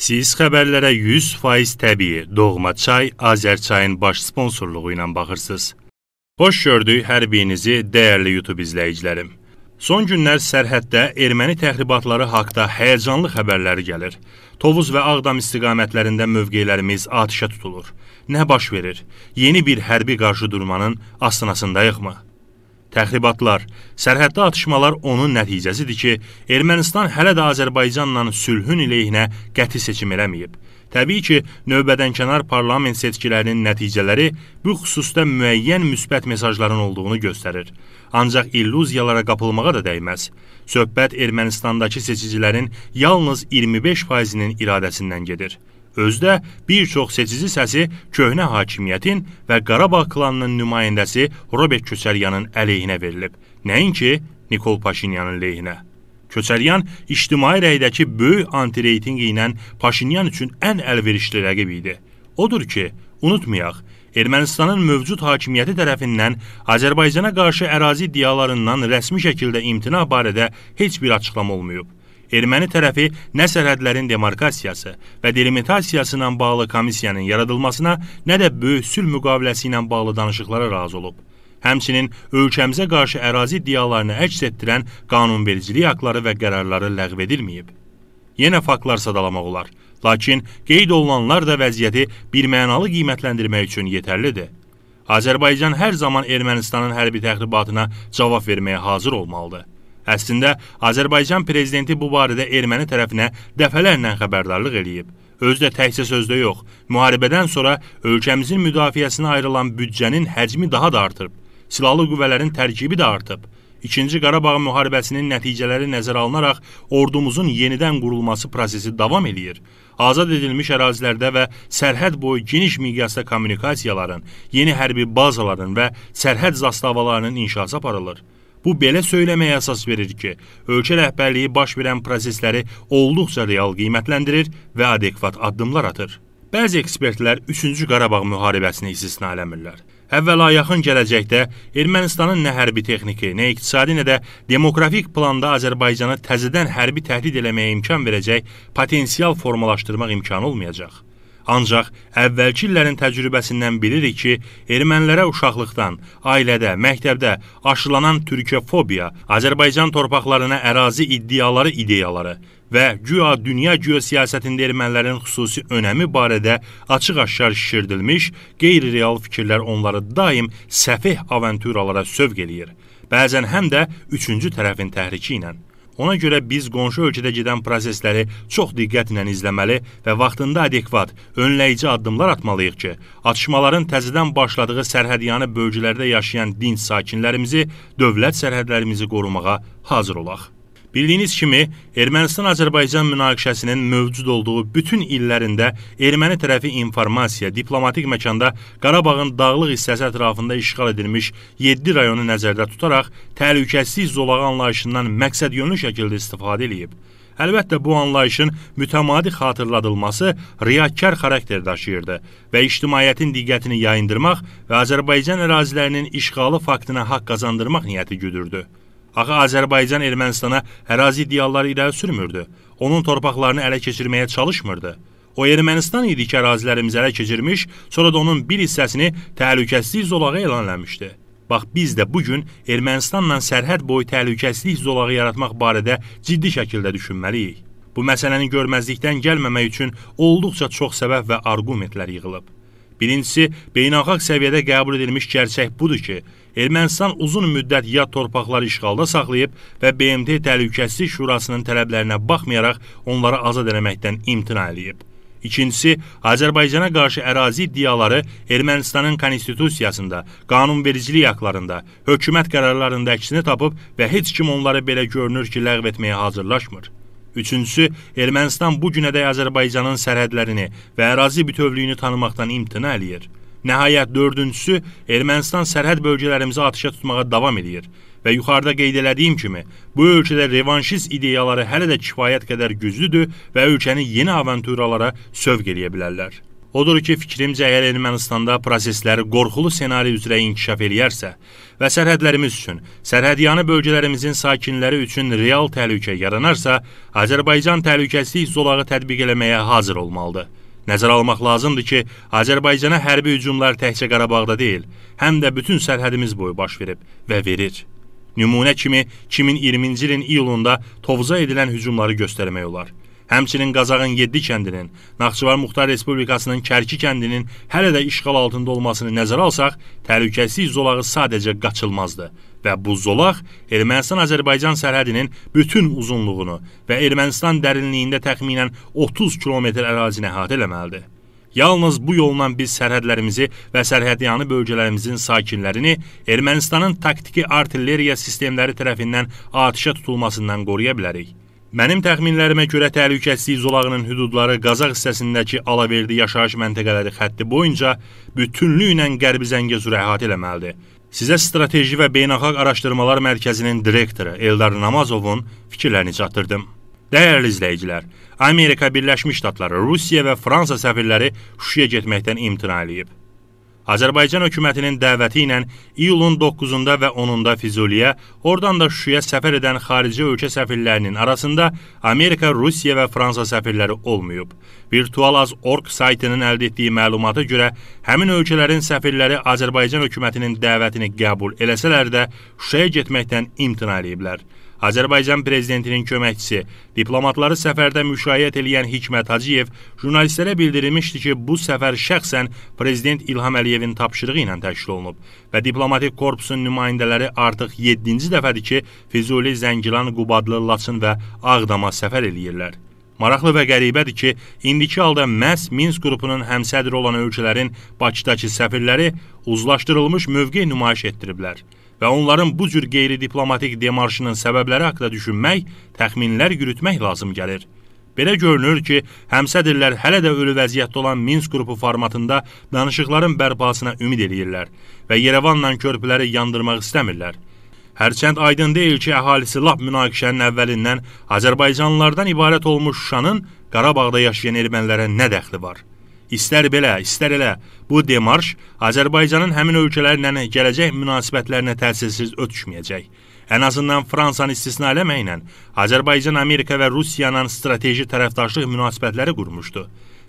Siz xəbərlərə 100% təbii Doğma Çay Azərçayın baş sponsorluğu ilə baxırsınız. Xoş gördük hər birinizi, dəyərli YouTube izləyicilərim. Son günlər sərhəddə erməni təxribatları haqda həyəcanlı xəbərləri gəlir. Tovuz və Ağdam istiqamətlərində mövqelərimiz atəşə tutulur. Nə baş verir? Yeni bir hərbi qarşıdurmanın asınasındayıqmı? Təxribatlar, sərhəddə atışmalar onun nəticəsidir ki, Ermənistan hələ də Azərbaycanla sülhün əleyhinə qəti seçim eləməyib. Təbii ki, növbədənkənar parlament seçkilərinin nəticələri bu xüsusda müəyyən müsbət mesajların olduğunu göstərir. Ancaq illüziyalara qapılmağa da dəyməz. Söhbət Ermənistandakı seçicilərin yalnız 25%-nin iradəsindən gedir. Özdə bir çox seçici səsi köhnə hakimiyyətin və Qarabağ klanının nümayəndəsi Robert Köçəryanın əleyhinə verilib. Nəinki Nikol Paşinyanın lehinə. Köçəryan ictimai rəydəki böyük antireytinqi ilə Paşinyan üçün ən əlverişli rəqib idi. Odur ki, unutmayaq, Ermənistanın mövcud hakimiyyəti tərəfindən Azərbaycana qarşı ərazi iddialarından rəsmi şəkildə imtina barədə heç bir açıqlama olmayıb erməni tərəfi nə sərhədlərin demarkasiyası və delimitasiyası ilə bağlı komissiyanın yaradılmasına, nə də böyük sülh müqaviləsi ilə bağlı danışıqlara razı olub. Həmçinin ölkəmizə qarşı ərazi iddialarını əks etdirən qanunvericilik aktları və qərarları ləğv edilməyib. Yenə faktlar sadalamaq olar, lakin qeyd olunanlar da vəziyyəti birmənalı qiymətləndirmək üçün yetərlidir. Azərbaycan hər zaman Ermənistanın hərbi təxribatına cavab verməyə hazır olmalıdır. Əslində Azərbaycan prezidenti bu barədə erməni tərəfinə dəfələrlə xəbərdarlıq eləyib. Özü də təkcə sözdə yox, müharibədən sonra ölkəmizin müdafiəsinə ayrılan büdcənin həcmi daha da artıb. Silahlı qüvvələrin tərkibi də artıb. İkinci Qarabağ müharibəsinin nəticələri nəzərə alınaraq ordumuzun yenidən qurulması prosesi davam eləyir. Azad edilmiş ərazilərdə və sərhəd boyu geniş miqyasda kommunikasiyaların, yeni hərbi bazaların və sərhəd zastavalarının inşası aparılır. Bu belə söyləməyə əsas verir ki, ölkə rəhbərliyi baş verən prosesləri olduqca real qiymətləndirir və adekvat addımlar atır. Bəzi ekspertlər 3-cü Qarabağ müharibəsini istisna eləmirlər. Əvvəla yaxın gələcəkdə Ermənistanın nə hərbi texniki, nə iqtisadi, nə də demoqrafik planda Azərbaycanı təzədən hərbi təhdid eləməyə imkan verəcək potensial formalaşdırmaq imkanı olmayacaq. Ancaq əvvəlki illərin təcrübəsindən bilirik ki, ermənilərə uşaqlıqdan, ailədə, məktəbdə aşılanan türkəfobiya, Azərbaycan torpaqlarına ərazi iddiaları ideyaları və güya dünya geosiyasətində ermənilərin xüsusi önəmi barədə açıq-aşkar şişirdilmiş qeyri-real fikirlər onları daim səfeh avanturalara sövq eləyir. Bəzən həm də üçüncü tərəfin təhriki ilə. Ona görə biz qonşu ölkədə gedən prosesləri çox diqqətlə izləməli və vaxtında adekvat, önləyici addımlar atmalıyıq ki, atışmaların təzədən başladığı sərhədyanı bölgələrdə yaşayan dinc sakinlərimizi, dövlət sərhədlərimizi qorumağa hazır olaq. Bildiyiniz kimi, Ermənistan-Azərbaycan münaqişəsinin mövcud olduğu bütün illərində erməni tərəfi informasiya, diplomatik məkanda Qarabağın dağlıq hissəsi ətrafında işğal edilmiş 7 rayonu nəzərdə tutaraq təhlükəsizlik zolağı anlayışından məqsədyönlü şəkildə istifadə eləyib. Əlbəttə bu anlayışın mütəmadi xatırladılması riyakar xarakter daşıyırdı və ictimaiyyətin diqqətini yayındırmaq və Azərbaycan ərazilərinin işğalı faktına haqq qazandırmaq niyyəti güdürdü. Axı Azərbaycan Ermənistana ərazi iddiaları irəli sürmürdü. Onun torpaqlarını ələ keçirməyə çalışmırdı. O Ermənistan idi ki, ərazilərimizi ələ keçirmiş, sonra da onun bir hissəsini təhlükəsizlik zolağı elan eləmişdi. Bax biz də bu gün Ermənistanla sərhəd boyu təhlükəsizlik zolağı yaratmaq barədə ciddi şəkildə düşünməliyik. Bu məsələni görməzlikdən gəlməmək üçün olduqca çox səbəb və arqumentlər yığılıb. Birincisi, beynəlxalq səviyyədə qəbul edilmiş gerçək budur ki, Ermənistan uzun müddət yad torpaqları işğalda saxlayıb və BMT Təhlükəsizlik Şurasının tələblərinə baxmayaraq onları azad eləməkdən imtina eləyib. İkincisi, Azərbaycana qarşı ərazi iddiaları Ermənistanın konstitusiyasında, qanunvericilik haqlarında, hökumət qərarlarında əksini tapıb və heç kim onları belə görünür ki, ləğv etməyə hazırlaşmır. Üçüncüsü, Ermənistan bu günədək Azərbaycanın sərhədlərini və ərazi bütövlüyünü tanımaqdan imtina eləyir. Nəhayət dördüncüsü, Ermənistan sərhəd bölgələrimizi atışa tutmağa davam eləyir və yuxarıda qeyd elədiyim kimi, bu ölkədə revanşist ideyaları hələ də kifayət qədər güclüdür və ölkəni yeni avanturalara sövq eləyə bilərlər. Odur ki, fikrimcə əgər Ermənistanda prosesləri qorxulu ssenari üzrə inkişaf eləyərsə və sərhədlərimiz üçün, sərhədyanı bölgələrimizin sakinləri üçün real təhlükə yaranarsa, Azərbaycan təhlükəsizlik zolağı tətbiq eləməyə hazır olmalıdır. Nəzərə almaq lazımdır ki, Azərbaycana hərbi hücumlar təkcə Qarabağda deyil, həm də bütün sərhədimiz boyu baş verib və verir. Nümunə kimi 2020-ci ilin iyulunda Tovza edilən hücumları göstərmək olar. Həmçinin Qazaxın 7 kəndinin, Naxçıvan Muxtar Respublikasının Kərki kəndinin hələ də işğal altında olmasını nəzərə alsaq, təhlükəsizlik zolağı sadəcə qaçılmazdı və bu zolaq Ermənistan-Azərbaycan sərhədinin bütün uzunluğunu və Ermənistan dərinliyində təxminən 30 kilometr ərazini əhatə etməlidir. Yalnız bu yolla biz sərhədlərimizi və sərhədyanı bölgələrimizin sakinlərini Ermənistanın taktiki artilleriya sistemləri tərəfindən atəşə tutulmasından qoruya bilərik. Mənim təxminlərimə görə təhlükəsizlik zolağının hüdudları Qazax hissəsindəki Alaverdi yaşayış məntəqələri xətti boyunca bütünlüklə Qərbi Zəngəzuru əhatə etməlidir. Sizə strateji və beynəlxalq araşdırmalar mərkəzinin direktoru Eldar Namazovun fikirlərini çatdırdım. Dəyərli izləyicilər, Amerika Birləşmiş Ştatları, Rusiya və Fransa səfirləri Şuşaya getməkdən imtina eləyib. Azərbaycan hökumətinin dəvəti ilə iyulun 9-da və 10-da Füzuliyə, oradan da Şuşaya səfər edən xarici ölkə səfirlərinin arasında Amerika, Rusiya və Fransa səfirləri olmayıb. Virtualaz.org saytının əldə etdiyi məlumata görə həmin ölkələrin səfirləri Azərbaycan hökumətinin dəvətini qəbul eləsələr də Şuşaya getməkdən imtina ediblər. Azərbaycan prezidentinin köməkçisi diplomatları səfərdə müşayiət eləyən Hikmət Hacıyev jurnalistlərə bildirilmişdi ki, bu səfər şəxsən prezident İlham Əliyevin tapşırığı ilə təşkil olunub və diplomatik korpusun nümayəndələri artıq 7-ci dəfədir ki, Füzuli, Zəngilan, Qubadlı, Laçın və Ağdama səfər eləyirlər. Maraqlı və qəribədir ki, indiki halda məhz Minsk qrupunun həmsədri olan ölkələrin Bakıdakı səfirləri uzlaşdırılmış mövqe nümayiş etdiriblər və onların bu cür qeyri-diplomatik demarşının səbəbləri haqqında düşünmək, təxminlər yürütmək lazım gəlir. Belə görünür ki, həmsədirlər hələ də ölü vəziyyətdə olan Minsk qrupu formatında danışıqların bərpasına ümid eləyirlər və Yerevanla körpüləri yandırmaq istəmirlər. Hərçənd aydın deyil ki, əhalisi lap münaqişənin əvvəlindən Azərbaycanlılardan ibarət olmuş Şuşanın Qarabağda yaşayan ermənilərə nə dəxli var? İstər belə, istər elə bu demarş Azərbaycanın həmin ölkələrlə gələcək münasibətlərinə təsirsiz ötüşməyəcək. Ən azından Fransanı istisna eləməklə Azərbaycan Amerika və Rusiyanın strateji tərəfdaşlıq münasibətləri qurmuşdu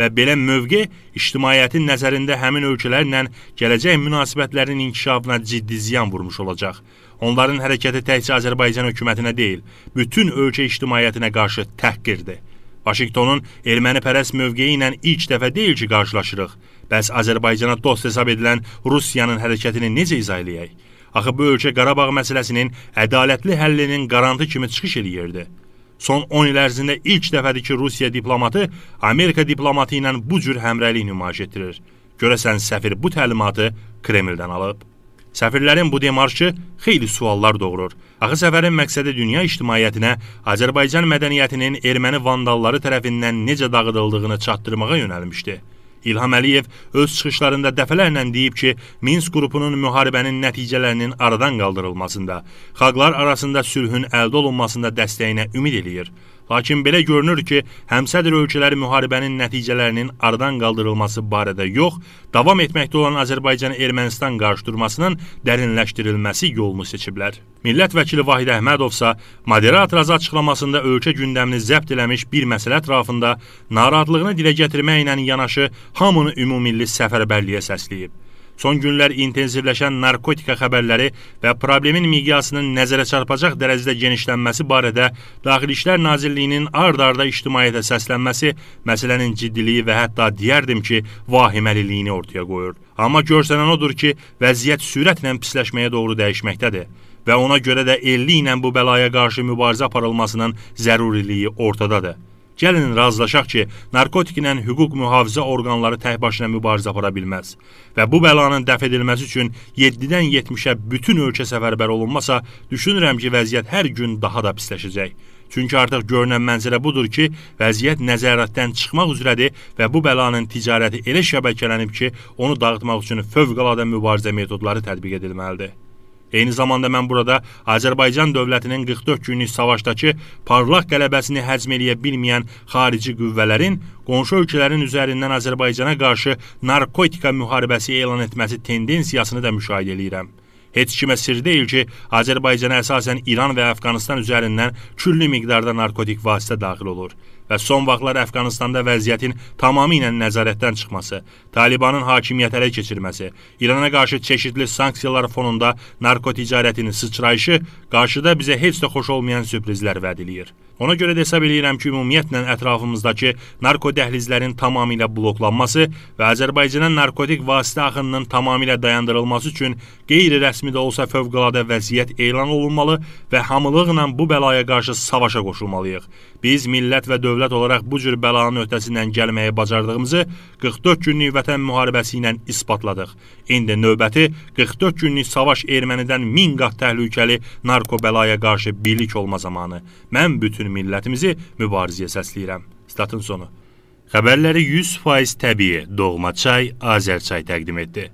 və belə mövqe ictimaiyyətin nəzərində həmin ölkələrlə gələcək münasibətlərin inkişafına ciddi ziyan vurmuş olacaq. Onların hərəkəti təkcə Azərbaycan hökumətinə deyil, bütün ölkə ictimaiyyətinə qarşı təhqirdir. Vaşinqtonun ermənipərəst mövqeyi ilə ilk dəfə deyil ki, qarşılaşırıq. Bəs Azərbaycana dost hesab edilən Rusiyanın hərəkətini necə izah eləyək? Axı bu ölkə Qarabağ məsələsinin ədalətli həllinin qarantı kimi çıxış eləyirdi. Son 10 il ərzində ilk dəfədir ki, Rusiya diplomatı Amerika diplomatı ilə bu cür həmrəylik nümayiş etdirir. Görəsən səfir bu təlimatı Kremldən alıb? Səfirlərin bu demarşı xeyli suallar doğurur. Axı səfərin məqsədi dünya ictimaiyyətinə Azərbaycan mədəniyyətinin erməni vandalları tərəfindən necə dağıdıldığını çatdırmağa yönəlmişdi. İlham Əliyev öz çıxışlarında dəfələrlə deyib ki, Minsk qrupunun müharibənin nəticələrinin aradan qaldırılmasında, xalqlar arasında sülhün əldə olunmasında dəstəyinə ümid eləyir. Lakin belə görünür ki, həmsədr ölkələri müharibənin nəticələrinin aradan qaldırılması barədə yox, davam etməkdə olan Azərbaycan-Ermənistan qarşıdurmasının dərinləşdirilməsi yolunu seçiblər. Millət vəkili Vahid Əhmədov isə moderator az açıqlamasında ölkə gündəmini zəbt eləmiş bir məsələ ətrafında narahatlığını dilə gətirməklə yanaşı hamını ümummilli səfərbərliyə səsləyib. Son günlər intensivləşən narkotika xəbərləri və problemin miqyasının nəzərə çarpacaq dərəcədə genişlənməsi barədə Daxili İşlər Nazirliyinin ard-arda ictimaiyyətə səslənməsi məsələnin ciddiliyi və hətta deyərdim ki, vahiməliliyini ortaya qoyur. Amma görsənən odur ki, vəziyyət sürətlə pisləşməyə doğru dəyişməkdədir və ona görə də elli ilə bu bəlaya qarşı mübarizə aparılmasının zəruriliyi ortadadır. Gəlin razılaşaq ki, narkotiklə hüquq mühafizə orqanları təkbaşına mübarizə apara bilməz və bu bəlanın dəf edilməsi üçün 7-dən 70-ə bütün ölkə səfərbər olunmasa, düşünürəm ki, vəziyyət hər gün daha da pisləşəcək. Çünki artıq görünən mənzərə budur ki, vəziyyət nəzarətdən çıxmaq üzrədir və bu bəlanın ticarəti elə şəbəkələnib ki, onu dağıtmaq üçün fövqəladə mübarizə metodları tətbiq edilməlidir. Eyni zamanda mən burada Azərbaycan dövlətinin 44 günlük savaşdakı parlaq qələbəsini həzm eləyə bilməyən xarici qüvvələrin qonşu ölkələrin üzərindən Azərbaycana qarşı narkotika müharibəsi elan etməsi tendensiyasını da müşahidə edirəm. Heç kimə sir deyil ki, Azərbaycana əsasən İran və Əfqanıstan üzərindən küllü miqdarda narkotik vasitə daxil olur və son vaxtlar Əfqanistanda vəziyyətin tamamilə nəzarətdən çıxması, Talibanın hakimiyyət ələ keçirməsi, İrana qarşı çeşidli sanksiyalar fonunda narkoticarətinin sıçrayışı qarşıda bizə heç də xoş olmayan sürprizlər vəd eləyir. Ona görə də hesab eləyirəm ki, ümumiyyətlə ətrafımızdakı narko dəhlizlərin tamamilə bloklanması və Azərbaycana narkotik vasitə axınının tamamilə dayandırılması üçün qeyri-rəsmi də olsa fövqəladə vəziyyət elan olunmalı və hamılıqla bu bəlaya qarşı savaşa qoşulmalıyıq. Biz millət və dövlət olaraq bu cür bəlanın öhdəsindən gəlməyi bacardığımızı 44 günlük vətən müharibəsi ilə isbatladıq. İndi növbəti 44 günlük savaş ermənidən 1000 qat təhlükəli narko bəlaya qarşı birlik olma zamanı. Mən bütün millətimizi mübarizəyə səsləyirəm. Statın sonu. Xəbərləri 100% təbii Doğma çay Azərçay təqdim etdi.